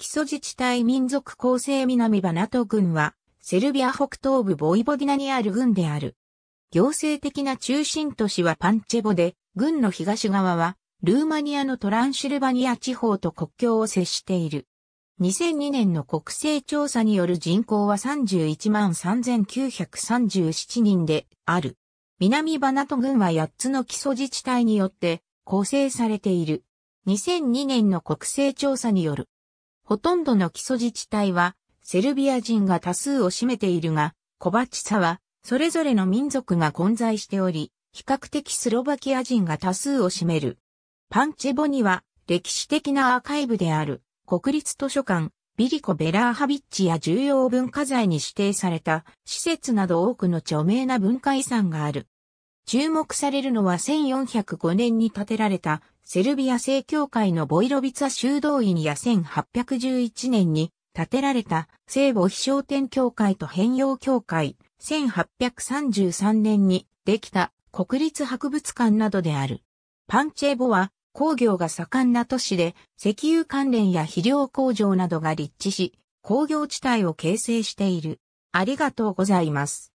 基礎自治体民族構成南バナト軍は、セルビア北東部ボイボディナにある軍である。行政的な中心都市はパンチェボで、軍の東側は、ルーマニアのトランシルバニア地方と国境を接している。2002年の国勢調査による人口は31万3937人である。南バナト軍は8つの基礎自治体によって構成されている。2002年の国勢調査によるほとんどの基礎自治体は、セルビア人が多数を占めているが、コバチサは、それぞれの民族が混在しており、比較的スロバキア人が多数を占める。パンチェボには、歴史的なアーカイブである、国立図書館、ビリコ・ベラーハビッチや重要文化財に指定された施設など多くの著名な文化遺産がある。注目されるのは1405年に建てられたセルビア正教会のボイロビツァ修道院や1811年に建てられた聖母飛翔天教会と変容教会、1833年にできた国立博物館などである。パンチェボは工業が盛んな都市で石油関連や肥料工場などが立地し工業地帯を形成している。ありがとうございます。